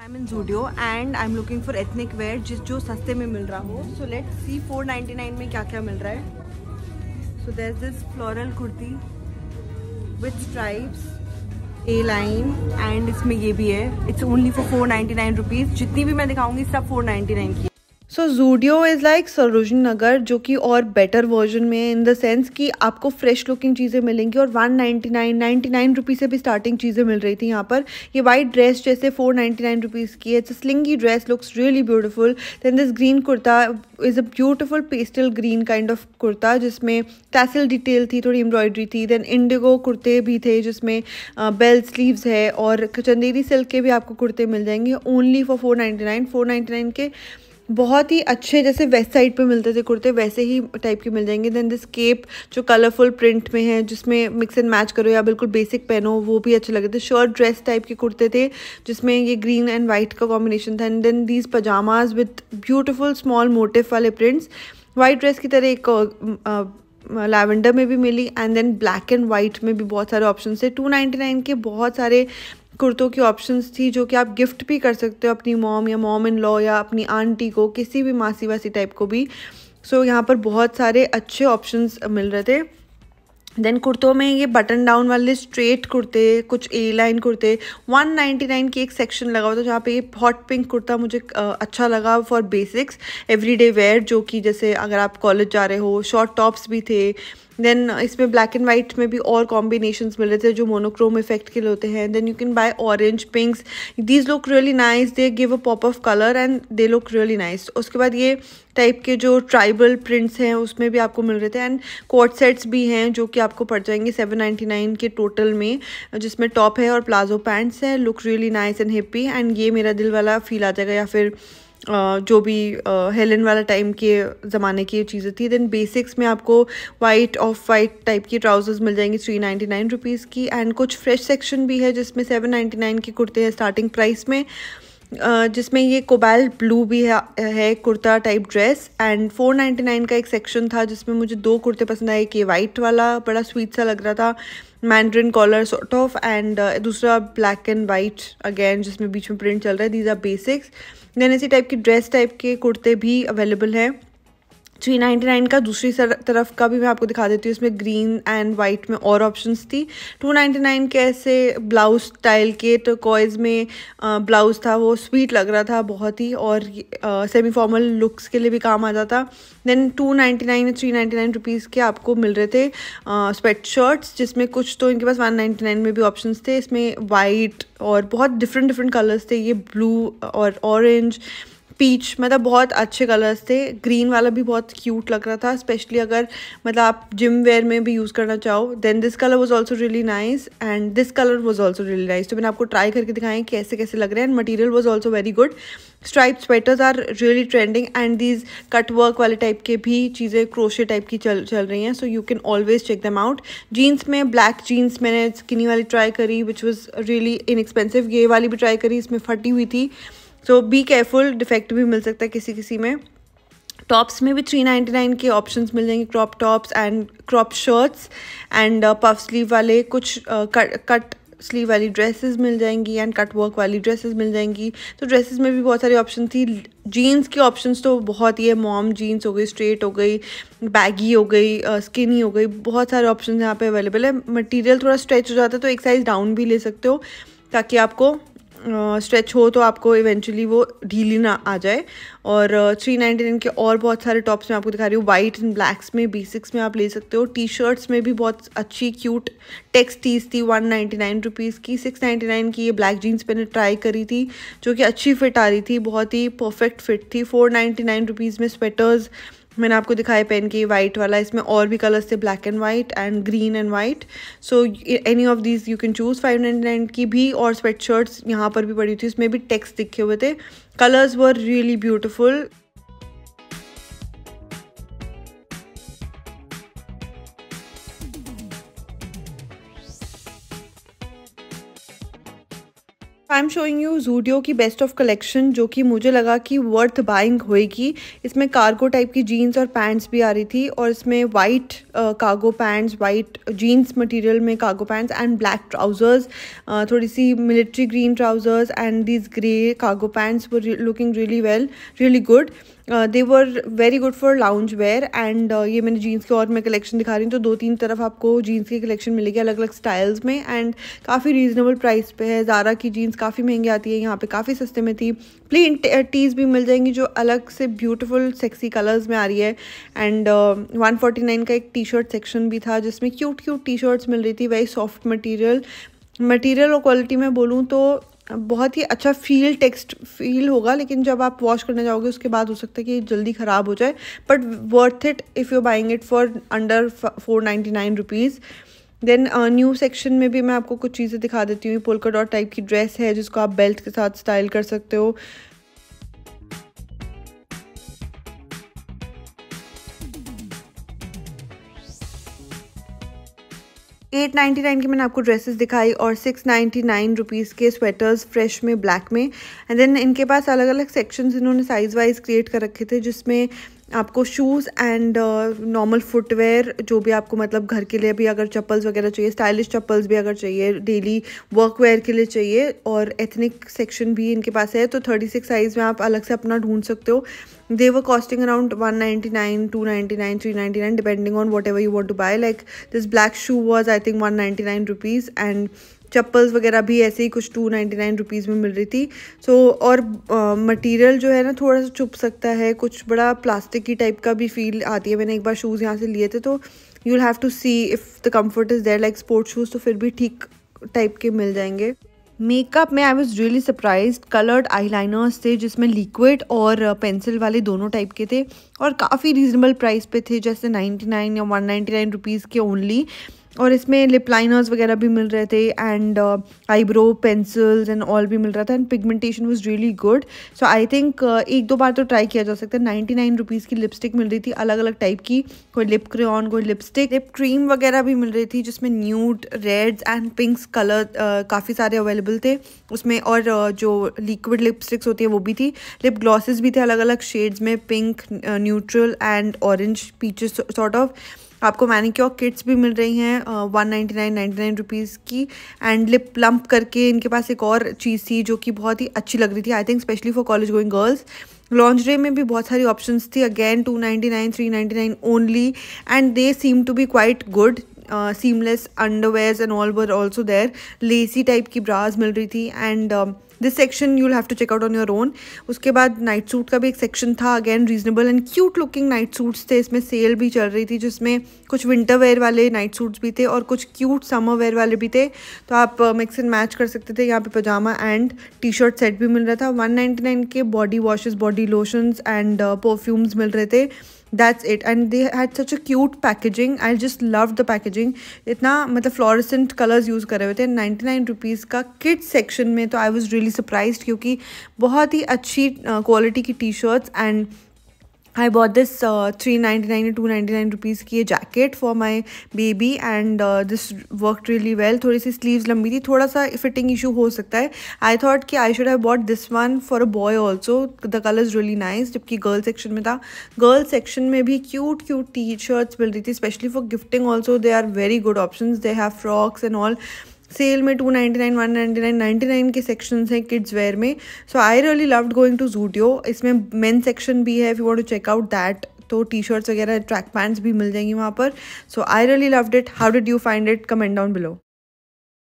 I am in Zudio and I am looking for ethnic wear जिस जो सस्ते में मिल रहा हो so let see four ninety nine में क्या क्या मिल रहा है so there this floral kurti with stripes A line and इसमें ये भी है it's only for four ninety nine rupees जितनी भी मैं दिखाऊंगी सब फोर नाइन्टी नाइन की so Zudio is like Sarojini Nagar जो कि और बेटर वर्जन में इन द सेंस कि आपको फ्रेश लुकिंग चीज़ें मिलेंगी और one ninety nine ninety nine rupees से भी स्टार्टिंग चीज़ें मिल रही थी यहाँ पर ये वाइट ड्रेस जैसे फोर नाइन्टी नाइन रुपीज़ की है it's slinky dress looks really beautiful then this green kurta is a beautiful pastel green kind of kurta जिसमें टैसल डिटेल थी थोड़ी एम्ब्रॉयडरी थी देन इंडिगो कुर्ते भी थे जिसमें बेल्ट स्लीव्स है और चंदेरी सिल्क के भी आपको कुर्ते मिल जाएंगे only for four ninety nine four ninety nine के बहुत ही अच्छे जैसे वेस्ट साइड पे मिलते थे कुर्ते वैसे ही टाइप के मिल जाएंगे देन दिस केप जो कलरफुल प्रिंट में है जिसमें मिक्स एंड मैच करो या बिल्कुल बेसिक पहनो वो भी अच्छे लगे थे शर्ट ड्रेस टाइप के कुर्ते थे जिसमें ये ग्रीन एंड वाइट का कॉम्बिनेशन था and then these pyjamas with beautiful small motif वाले प्रिंट्स वाइट ड्रेस की तरह एक आ, लैवेंडर में भी मिली and then black and white में भी बहुत सारे ऑप्शन थे टू नाइन के बहुत सारे कुर्तों की ऑप्शंस थी जो कि आप गिफ्ट भी कर सकते हो अपनी मॉम या मॉम इन लॉ या अपनी आंटी को किसी भी मासी वासी टाइप को भी सो so, यहाँ पर बहुत सारे अच्छे ऑप्शंस मिल रहे थे देन कुर्तों में ये बटन डाउन वाले स्ट्रेट कुर्ते कुछ ए लाइन कुर्ते 199 की एक सेक्शन लगा हुआ था जहाँ पे ये हॉट पिंक कुर्ता मुझे अच्छा लगा फॉर बेसिक्स एवरीडे वेयर जो कि जैसे अगर आप कॉलेज जा रहे हो शॉर्ट टॉप्स भी थे देन इसमें ब्लैक एंड वाइट में भी और कॉम्बिनेशन मिल रहे थे जो मोनोक्रोम इफेक्ट के होते हैं then you can buy orange pinks these look really nice they give a pop of colour and they look really nice उसके बाद ये टाइप के जो ट्राइबल प्रिंट्स हैं उसमें भी आपको मिल रहे थे एंड कोट सेट्स भी हैं जो कि आपको पड़ जाएंगे सेवन नाइन्टी नाइन के टोटल में जिसमें टॉप है और प्लाजो पैंट्स हैं look really nice and happy and ये मेरा दिल वाला फील आ जाएगा या फिर जो भी हेलन वाला टाइम के ज़माने की चीज़ें थी देन बेसिक्स में आपको वाइट ऑफ वाइट टाइप की ट्राउज़र्स मिल जाएंगी थ्री नाइन्टी नाइन रुपीज़ की एंड कुछ फ्रेश सेक्शन भी है जिसमें सेवन नाइन्टी नाइन के कुर्ते हैं स्टार्टिंग प्राइस में जिसमें ये कोबाल ब्लू भी है, है kurta type dress and four ninety nine का एक सेक्शन था जिसमें मुझे दो कुर्ते पसंद आए कि वाइट वाला बड़ा स्वीट सा लग रहा था mandarin collar sort of and दूसरा ब्लैक एंड वाइट अगेन जिसमें बीच में प्रिंट चल रहा है दीज आर बेसिक्स देन इसी टाइप की ड्रेस टाइप के कुर्ते भी अवेलेबल हैं थ्री नाइन्टी नाइन का दूसरी तरफ का भी मैं आपको दिखा देती हूँ इसमें ग्रीन एंड वाइट में और ऑप्शंस थी टू नाइन्टी नाइन के ऐसे ब्लाउज स्टाइल के तो कॉयज में ब्लाउज था वो स्वीट लग रहा था बहुत ही और सेमी फॉर्मल लुक्स के लिए भी काम आता था देन टू नाइन्टी नाइन या थ्री नाइन्टी नाइन रुपीज़ के आपको मिल रहे थे स्वेट शर्ट्स जिसमें कुछ तो इनके पास वन नाइन्टी नाइन में भी ऑप्शन थे इसमें वाइट और बहुत डिफरेंट डिफरेंट कलर्स थे ये ब्लू और ऑरेंज पीच मतलब बहुत अच्छे कलर्स थे ग्रीन वाला भी बहुत क्यूट लग रहा था स्पेशली अगर मतलब आप जिम वेयर में भी यूज़ करना चाहो then this colour was also really nice and this colour was also really nice तो मैंने आपको ट्राई करके दिखाएं कैसे कैसे लग रहे हैं and material was also very good stripe sweaters are really trending and these cut work वाले टाइप के भी चीज़ें क्रोशे टाइप की चल चल रही हैं so you can always check them out jeans में ब्लैक जीन्स मैंने स्किनी वाली ट्राई करी विच वॉज रियली इनएक्सपेंसिव ये वाली भी ट्राई करी इसमें फटी हुई थी सो बी केयरफुल डिफेक्ट भी मिल सकता है किसी किसी में टॉप्स में भी थ्री नाइन्टी नाइन के ऑप्शन मिल जाएंगे crop tops and crop shirts and puff sleeve वाले कुछ कट uh, स्लीव वाली ड्रेसेस मिल जाएंगी एंड कट वर्क वाली ड्रेसेस मिल जाएंगी तो ड्रेसेस में भी बहुत सारे ऑप्शन थी जीन्स के ऑप्शंस तो बहुत ही है मॉम जीन्स हो गई स्ट्रेट हो गई बैगी हो गई स्किनी uh, हो गई बहुत सारे ऑप्शन यहाँ पे अवेलेबल है मटेरियल थोड़ा स्ट्रेच हो जाता है तो एक साइज़ डाउन भी ले सकते हो ताकि आपको स्ट्रेच हो तो आपको इवेंचुअली वो ढीली ना आ जाए और थ्री नाइन्टी नाइन के और बहुत सारे टॉप्स मैं आपको दिखा रही हूँ वाइट एंड ब्लैक्स में बेसिक्स में आप ले सकते हो टी शर्ट्स में भी बहुत अच्छी क्यूट टेक्स टीज थी वन नाइन्टी नाइन रुपीज़ की सिक्स नाइन्टी नाइन की ये ब्लैक जीन्स मैंने ट्राई करी थी जो कि अच्छी फिट आ रही थी बहुत ही परफेक्ट फिट थी फोर नाइन्टी नाइन रुपीज़ में स्वेटर्स मैंने आपको दिखाया पेन की वाइट वाला इसमें और भी कलर्स थे black and white and green and white so any of these you can choose five nine nine की भी और स्वेट शर्ट्स यहाँ पर भी पड़ी थी उसमें भी टेक्स्ट दिखे हुए थे colours were really beautiful I am showing you Zudio की बेस्ट ऑफ कलेक्शन जो कि मुझे लगा कि वर्थ बाइंग होएगी इसमें कार्गो टाइप की जीन्स और पैंट्स भी आ रही थी और इसमें white cargo pants white jeans material में cargo pants and black trousers थोड़ी सी military green trousers and these grey cargo pants were looking really well really good they were very good for lounge wear and ये मैंने jeans के और मैं collection दिखा रही हूँ तो दो तीन तरफ आपको जीन्स की कलेक्शन मिलेगी अलग अलग स्टाइल्स में एंड काफ़ी रीजनेबल प्राइस पे है ज़ारा की जीन्स काफ़ी महंगी आती है यहाँ पे काफ़ी सस्ते में थी प्लेन टीज़ भी मिल जाएंगी जो अलग से ब्यूटिफुल सेक्सी कलर्स में आ रही है एंड वन फोर्टी नाइन का एक टी शर्ट सेक्शन भी था जिसमें क्यूट क्यूट टी शर्ट्स मिल रही थी वेरी सॉफ्ट मटीरियल मटीरियल और क्वालिटी में बोलूँ तो बहुत ही अच्छा फील टेक्स्ट फील होगा लेकिन जब आप वॉश करने जाओगे उसके बाद हो सकता है कि जल्दी ख़राब हो जाए but worth it if you buying it for under four ninety nine rupees then new section में भी मैं आपको कुछ चीज़ें दिखा देती हूँ पोलका डॉट टाइप की ड्रेस है जिसको आप बेल्ट के साथ स्टाइल कर सकते हो एट नाइन्टी नाइन की मैंने आपको ड्रेसेस दिखाई और सिक्स नाइन्टी नाइन रुपीज़ के स्वेटर्स फ्रेश में ब्लैक में एंड देन इनके पास अलग अलग सेक्शंस इन्होंने साइज़ वाइज क्रिएट कर रखे थे जिसमें आपको शूज़ एंड नॉर्मल फुटवेयर जो भी आपको मतलब घर के लिए भी अगर चप्पल्स वगैरह चाहिए स्टाइलिश चप्पल्स भी अगर चाहिए डेली वर्कवेयर के लिए चाहिए और एथनिक सेक्शन भी इनके पास है तो थर्टी सिक्स साइज़ में आप अलग से अपना ढूंढ सकते हो they were costing around one ninety nine two ninety nine three ninety nine depending on whatever you want to buy like this black shoe was I think one ninety nine rupees and chappals वगैरह भी ऐसे ही कुछ to ninety nine rupees में मिल रही थी सो so, और material जो है ना थोड़ा सा चुप सकता है कुछ बड़ा प्लास्टिक की टाइप का भी फील आती है मैंने एक बार शूज़ यहाँ से लिए थे तो you have to see if the comfort is there like sport shoes तो फिर भी ठीक टाइप के मिल जाएंगे मेकअप में I was really surprise coloured eyeliners थे जिसमें लिक्विड और पेंसिल वाले दोनों टाइप के थे और काफ़ी रीजनेबल प्राइस पे थे जैसे 99 या 199 रुपीस के ओनली और इसमें लिप लाइनर्स वगैरह भी मिल रहे थे and eyebrow pencils and all भी मिल रहा था and pigmentation was really good so I think एक दो बार तो ट्राई किया जा सकता है नाइन्टी नाइन रुपीज़ की लिपस्टिक मिल रही थी अलग अलग टाइप की कोई लिप क्रेन कोई लिपस्टिक लिप क्रीम वगैरह भी मिल रही थी जिसमें nude reds and pinks colour काफ़ी सारे अवेलेबल थे उसमें और uh, जो लिक्विड लिपस्टिक्स होती है वो भी थी लिप ग्लॉसेज भी थे अलग अलग शेड्स में pink neutral and orange peaches sort of आपको मैनिक्योर किट्स भी मिल रही हैं one ninety nine ninety nine rupees की एंड लिप प्लम्प करके इनके पास एक और चीज़ थी जो कि बहुत ही अच्छी लग रही थी I think specially for college going girls lingerie में भी बहुत सारी ऑप्शंस थी again two ninety nine three ninety nine only and they seem to be quite good seamless underwears and all were also there lacy type की bras मिल रही थी and this section you have to check out on your own उसके बाद night suit का भी एक section था again reasonable and cute looking night suits थे इसमें सेल भी चल रही थी जिसमें कुछ विंटर वेयर वाले नाइट सूट्स भी थे और कुछ क्यूट समर वेयर वाले भी थे तो आप मिक्स एंड मैच कर सकते थे यहाँ पे pyjama and T shirt set भी मिल रहा था वन नाइन के body washes body lotions and perfumes मिल रहे थे that's it and they had such a cute packaging I just love the packaging इतना मतलब फ्लोरेसेंट कलर्स यूज़ करे हुए थे नाइन्टी नाइन रुपीज़ का किट सेक्शन में तो आई वॉज़ रियली सरप्राइज क्योंकि बहुत ही अच्छी क्वालिटी की T shirts and I bought this three ninety nine two ninety nine rupees की ये jacket for my baby and this work really well थोड़ी सी स्लीव लंबी थी थोड़ा सा फिटिंग इशू हो सकता है आई थॉट कि I should have bought this one for a boy also the colour is really nice जबकि गर्ल सेक्शन में था गर्ल सेक्शन में भी क्यूट क्यूट टी शर्ट्स मिल रही थी specially for gifting also they are very good option they have frocks and all sale में two ninety nine one ninety nine ninety nine के sections हैं किड्स वेयर में so I really loved going to Zudio इसमें men section भी है if you want to check out that तो T shirts वगैरह track pants भी मिल जाएंगी वहाँ पर so I really loved it how did you find it comment down below